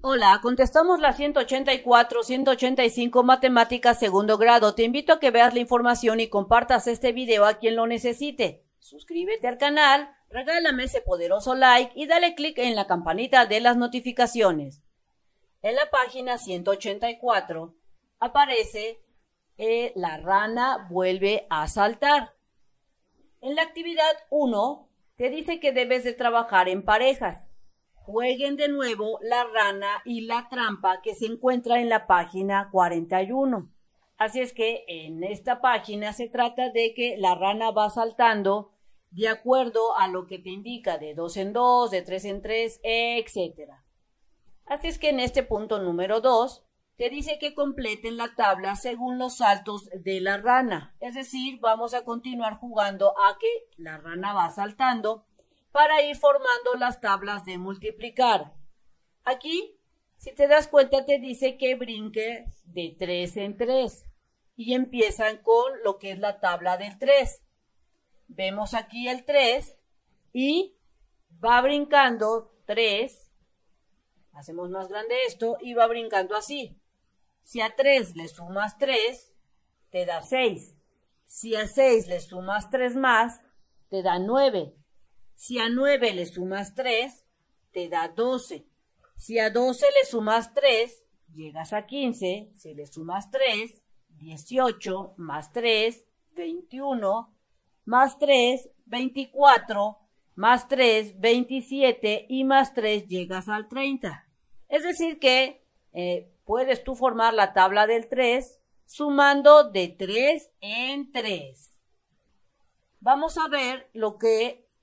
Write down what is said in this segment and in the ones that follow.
Hola, contestamos la 184, 185 matemáticas segundo grado. Te invito a que veas la información y compartas este video a quien lo necesite. Suscríbete al canal, regálame ese poderoso like y dale clic en la campanita de las notificaciones. En la página 184 aparece eh, La rana vuelve a saltar. En la actividad 1 te dice que debes de trabajar en parejas jueguen de nuevo la rana y la trampa que se encuentra en la página 41. Así es que en esta página se trata de que la rana va saltando de acuerdo a lo que te indica de 2 en 2, de 3 en 3, etc. Así es que en este punto número 2 te dice que completen la tabla según los saltos de la rana. Es decir, vamos a continuar jugando a que la rana va saltando para ir formando las tablas de multiplicar. Aquí, si te das cuenta, te dice que brinques de 3 en 3 y empiezan con lo que es la tabla del 3. Vemos aquí el 3 y va brincando 3, hacemos más grande esto y va brincando así. Si a 3 le sumas 3, te da 6. Si a 6 le sumas 3 más, te da 9. Si a 9 le sumas 3, te da 12. Si a 12 le sumas 3, llegas a 15. Si le sumas 3, 18 más 3, 21 más 3, 24 más 3, 27 y más 3 llegas al 30. Es decir que eh, puedes tú formar la tabla del 3 sumando de 3 en 3. Vamos a ver lo que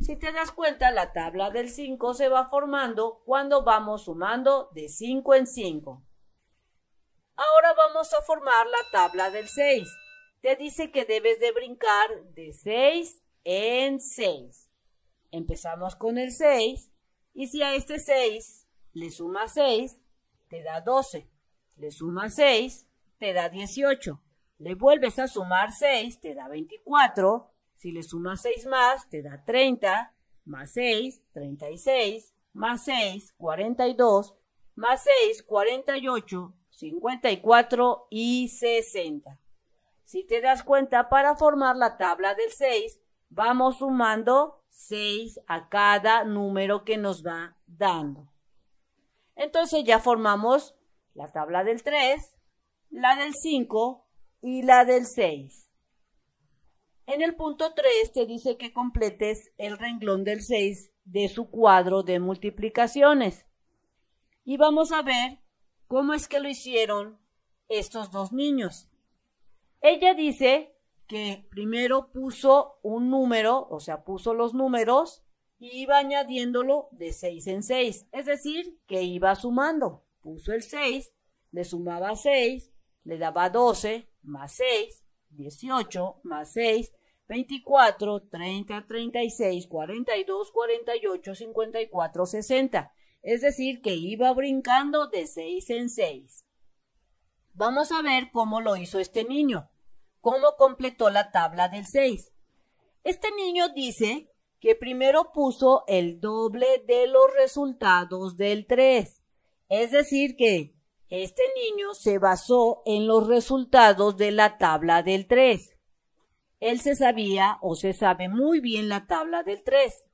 Si te das cuenta, la tabla del 5 se va formando cuando vamos sumando de 5 en 5. Ahora vamos a formar la tabla del 6. Te dice que debes de brincar de 6 en 6. Empezamos con el 6 y si a este 6 le sumas 6, te da 12. Le sumas 6, te da 18. Le vuelves a sumar 6, te da 24 si le sumas 6 más, te da 30, más 6, 36, más 6, 42, más 6, 48, 54 y 60. Si te das cuenta, para formar la tabla del 6, vamos sumando 6 a cada número que nos va dando. Entonces ya formamos la tabla del 3, la del 5 y la del 6. En el punto 3 te dice que completes el renglón del 6 de su cuadro de multiplicaciones. Y vamos a ver cómo es que lo hicieron estos dos niños. Ella dice que primero puso un número, o sea, puso los números y iba añadiéndolo de 6 en 6, es decir, que iba sumando. Puso el 6, le sumaba 6, le daba 12 más 6, 18 más 6, 24, 30, 36, 42, 48, 54, 60. Es decir, que iba brincando de 6 en 6. Vamos a ver cómo lo hizo este niño, cómo completó la tabla del 6. Este niño dice que primero puso el doble de los resultados del 3. Es decir, que este niño se basó en los resultados de la tabla del 3. Él se sabía o se sabe muy bien la tabla del 3.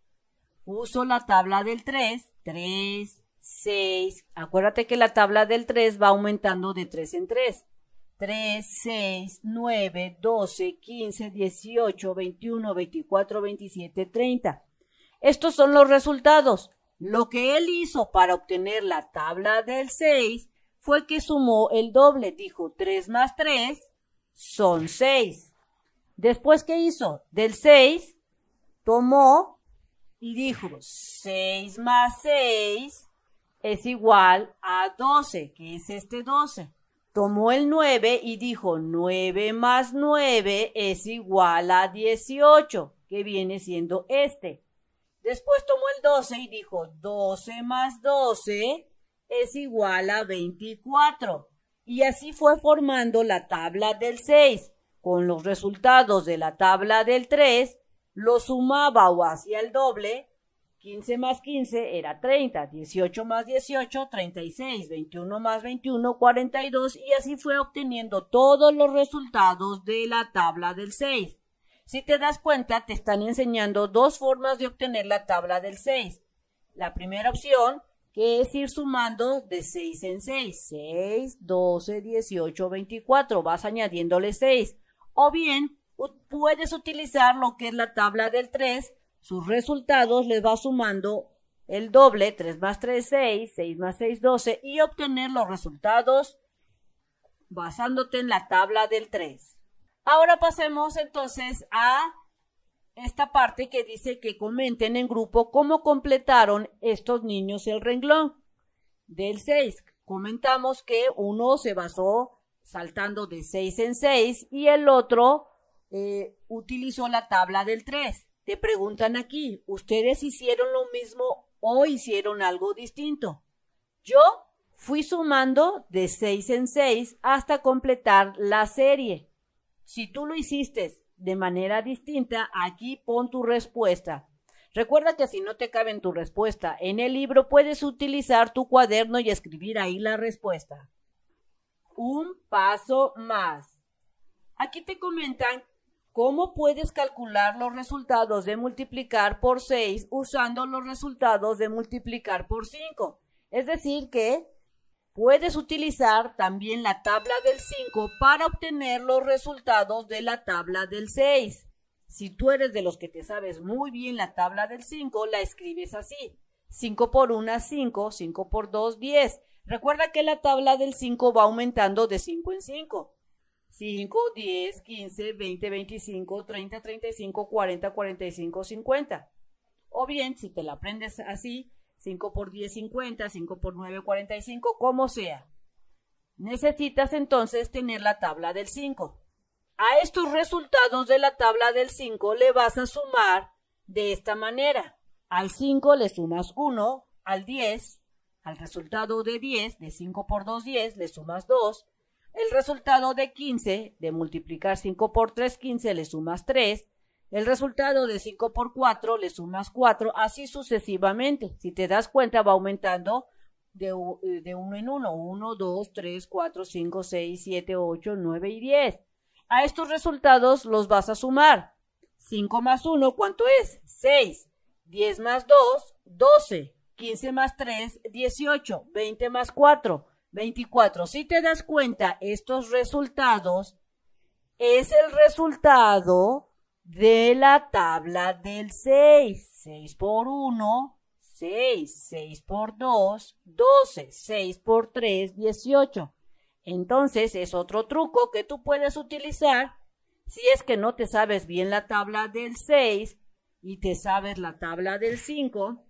Uso la tabla del 3, 3, 6. Acuérdate que la tabla del 3 va aumentando de 3 en 3. 3, 6, 9, 12, 15, 18, 21, 24, 27, 30. Estos son los resultados. Lo que él hizo para obtener la tabla del 6 fue que sumó el doble. Dijo, 3 más 3 son 6. Después, ¿qué hizo? Del 6 tomó y dijo, 6 más 6 es igual a 12, que es este 12. Tomó el 9 y dijo, 9 más 9 es igual a 18, que viene siendo este. Después tomó el 12 y dijo, 12 más 12 es igual a 24. Y así fue formando la tabla del 6. Con los resultados de la tabla del 3, lo sumaba o hacía el doble. 15 más 15 era 30, 18 más 18, 36, 21 más 21, 42 y así fue obteniendo todos los resultados de la tabla del 6. Si te das cuenta, te están enseñando dos formas de obtener la tabla del 6. La primera opción que es ir sumando de 6 en 6, 6, 12, 18, 24, vas añadiéndole 6. O bien, puedes utilizar lo que es la tabla del 3, sus resultados les vas sumando el doble, 3 más 3, 6, 6 más 6, 12, y obtener los resultados basándote en la tabla del 3. Ahora pasemos entonces a esta parte que dice que comenten en grupo cómo completaron estos niños el renglón del 6. Comentamos que uno se basó saltando de 6 en 6 y el otro eh, utilizó la tabla del 3. Te preguntan aquí, ¿ustedes hicieron lo mismo o hicieron algo distinto? Yo fui sumando de 6 en 6 hasta completar la serie. Si tú lo hiciste de manera distinta, aquí pon tu respuesta. Recuerda que si no te cabe en tu respuesta en el libro, puedes utilizar tu cuaderno y escribir ahí la respuesta. Un paso más. Aquí te comentan cómo puedes calcular los resultados de multiplicar por 6 usando los resultados de multiplicar por 5. Es decir, que Puedes utilizar también la tabla del 5 para obtener los resultados de la tabla del 6. Si tú eres de los que te sabes muy bien la tabla del 5, la escribes así. 5 por 1, 5, 5 por 2, 10. Recuerda que la tabla del 5 va aumentando de 5 en 5. 5, 10, 15, 20, 25, 30, 35, 40, 45, 50. O bien, si te la aprendes así, 5 por 10, 50, 5 por 9, 45, como sea. Necesitas entonces tener la tabla del 5. A estos resultados de la tabla del 5 le vas a sumar de esta manera. Al 5 le sumas 1, al 10, al resultado de 10, de 5 por 2, 10, le sumas 2. El resultado de 15, de multiplicar 5 por 3, 15, le sumas 3. El resultado de 5 por 4 le sumas 4, así sucesivamente. Si te das cuenta, va aumentando de, 1 eh, en 1. 1, 2, 3, 4, 5, 6, 7, 8, 9 y 10. A estos resultados los vas a sumar. 5 más 1, ¿cuánto es? 6. 10 más 2, 12. 15 más 3, 18. 20 más 4, 24. Si te das cuenta, estos resultados es el resultado de la tabla del 6. 6 por 1, 6. 6 por 2, 12. 6 por 3, 18. Entonces es otro truco que tú puedes utilizar si es que no te sabes bien la tabla del 6 y te sabes la tabla del 5.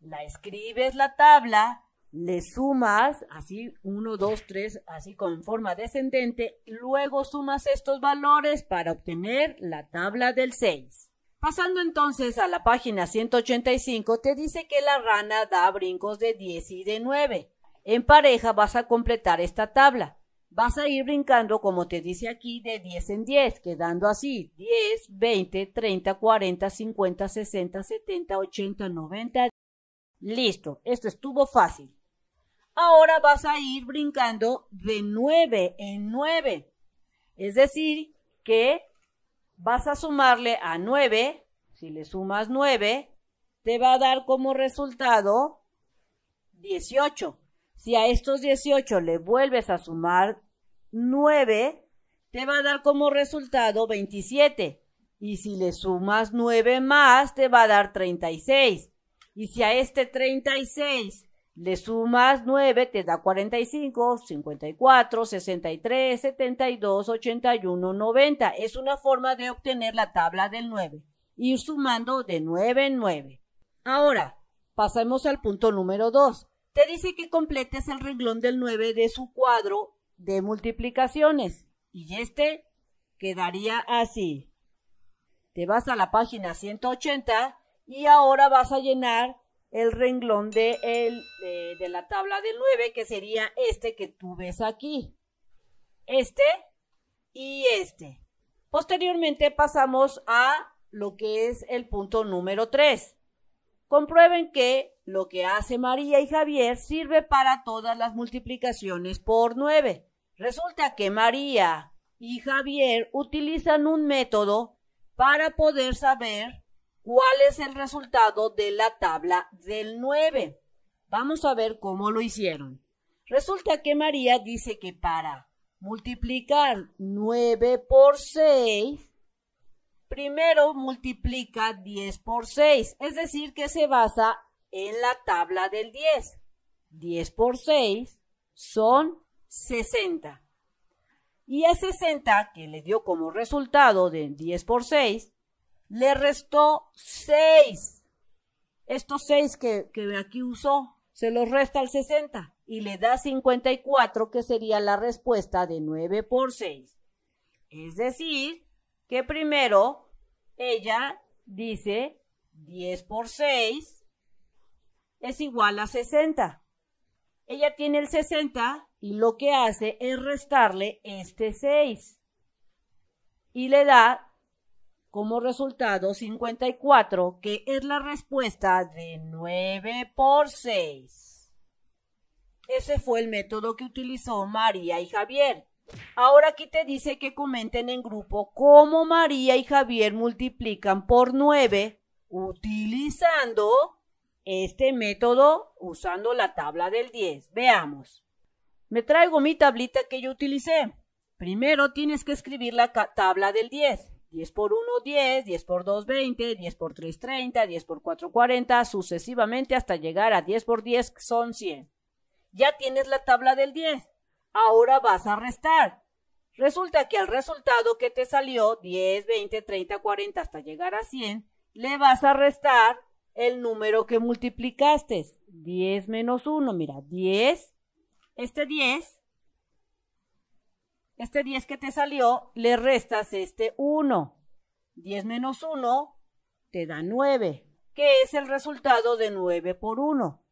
La escribes la tabla le sumas así 1, 2, 3, así con forma descendente, luego sumas estos valores para obtener la tabla del 6. Pasando entonces a la página 185, te dice que la rana da brincos de 10 y de 9. En pareja vas a completar esta tabla. Vas a ir brincando, como te dice aquí, de 10 en 10, quedando así 10, 20, 30, 40, 50, 60, 70, 80, 90. Listo, esto estuvo fácil ahora vas a ir brincando de 9 en 9. Es decir, que vas a sumarle a 9, si le sumas 9, te va a dar como resultado 18. Si a estos 18 le vuelves a sumar 9, te va a dar como resultado 27. Y si le sumas 9 más, te va a dar 36. Y si a este 36 le sumas 9, te da 45, 54, 63, 72, 81, 90. Es una forma de obtener la tabla del 9. Ir sumando de 9 en 9. Ahora, pasemos al punto número 2. Te dice que completes el renglón del 9 de su cuadro de multiplicaciones. Y este quedaría así. Te vas a la página 180 y ahora vas a llenar el renglón de, la tabla de 9, que sería este que tú ves aquí. Este y este. Posteriormente pasamos a lo que es el punto número 3. Comprueben que lo que hace María y Javier sirve para todas las multiplicaciones por 9. Resulta que María y Javier utilizan un método para poder saber cuál es el resultado de la tabla del 9. Vamos a ver cómo lo hicieron. Resulta que María dice que para multiplicar 9 por 6, primero multiplica 10 por 6, es decir, que se basa en la tabla del 10. 10 por 6 son 60. Y a 60, que le dio como resultado de 10 por 6, le restó 6, Estos 6 que, que aquí usó, se los resta al 60 y le da 54, que sería la respuesta de 9 por 6. Es decir, que primero ella dice 10 por 6 es igual a 60. Ella tiene el 60 y lo que hace es restarle este 6 y le da como resultado, 54, que es la respuesta de 9 por 6. Ese fue el método que utilizó María y Javier. Ahora aquí te dice que comenten en grupo cómo María y Javier multiplican por 9 utilizando este método, usando la tabla del 10. Veamos. Me traigo mi tablita que yo utilicé. Primero tienes que escribir la tabla del 10. 10 por 1, 10, 10 por 2, 20, 10 por 3, 30, 10 por 4, 40, sucesivamente hasta llegar a 10 por 10, son 100. Ya tienes la tabla del 10. Ahora vas a restar. Resulta que al resultado que te salió, 10, 20, 30, 40, hasta llegar a 100, le vas a restar el número que multiplicaste. 10 menos 1, mira, 10, este 10 este 10 que te salió, le restas este 1. 10 menos 1 te da 9, que es el resultado de 9 por 1.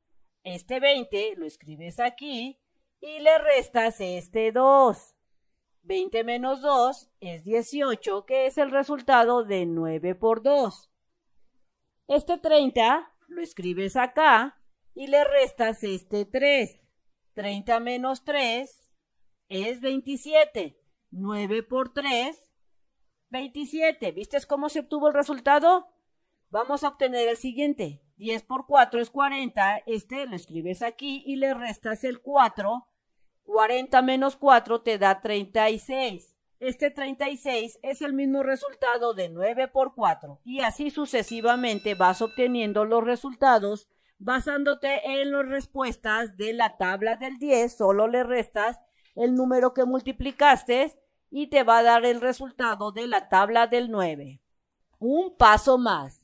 Este 20 lo escribes aquí y le restas este 2. 20 menos 2 es 18, que es el resultado de 9 por 2. Este 30 lo escribes acá y le restas este 3. 30 menos 3 es 27. 9 por 3, 27. ¿Viste cómo se obtuvo el resultado? Vamos a obtener el siguiente. 10 por 4 es 40. Este lo escribes aquí y le restas el 4. 40 menos 4 te da 36. Este 36 es el mismo resultado de 9 por 4. Y así sucesivamente vas obteniendo los resultados basándote en las respuestas de la tabla del 10. Solo le restas el número que multiplicaste y te va a dar el resultado de la tabla del 9. Un paso más.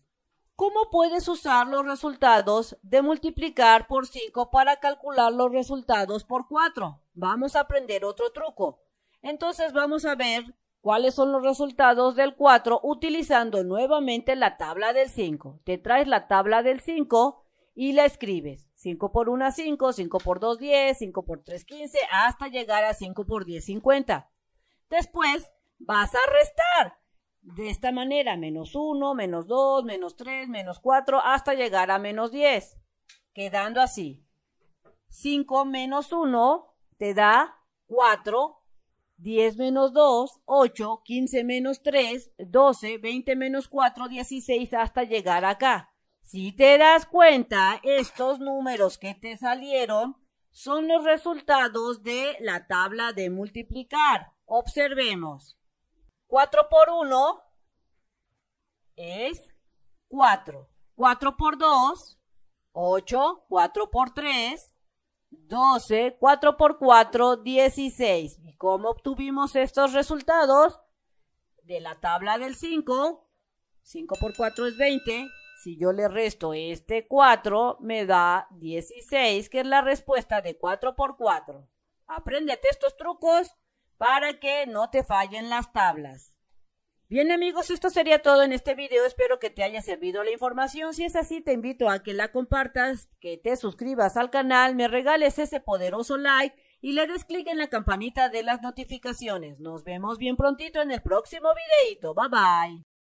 ¿Cómo puedes usar los resultados de multiplicar por 5 para calcular los resultados por 4? Vamos a aprender otro truco. Entonces vamos a ver cuáles son los resultados del 4 utilizando nuevamente la tabla del 5. Te traes la tabla del 5 y la escribes. 5 por 1, 5, 5 por 2, 10, 5 por 3, 15, hasta llegar a 5 por 10, 50. Después vas a restar. De esta manera, menos 1, menos 2, menos 3, menos 4, hasta llegar a menos 10. Quedando así. 5 menos 1 te da 4. 10 menos 2, 8. 15 menos 3, 12. 20 menos 4, 16, hasta llegar acá. Si te das cuenta, estos números que te salieron son los resultados de la tabla de multiplicar. Observemos. 4 por 1 es 4. 4 por 2, 8. 4 por 3, 12. 4 por 4, 16. ¿Y cómo obtuvimos estos resultados? De la tabla del 5. 5 por 4 es 20. Si yo le resto este 4, me da 16, que es la respuesta de 4 por 4. Apréndete estos trucos para que no te fallen las tablas. Bien amigos, esto sería todo en este video. Espero que te haya servido la información. Si es así, te invito a que la compartas, que te suscribas al canal, me regales ese poderoso like y le des clic en la campanita de las notificaciones. Nos vemos bien prontito en el próximo videito. Bye bye.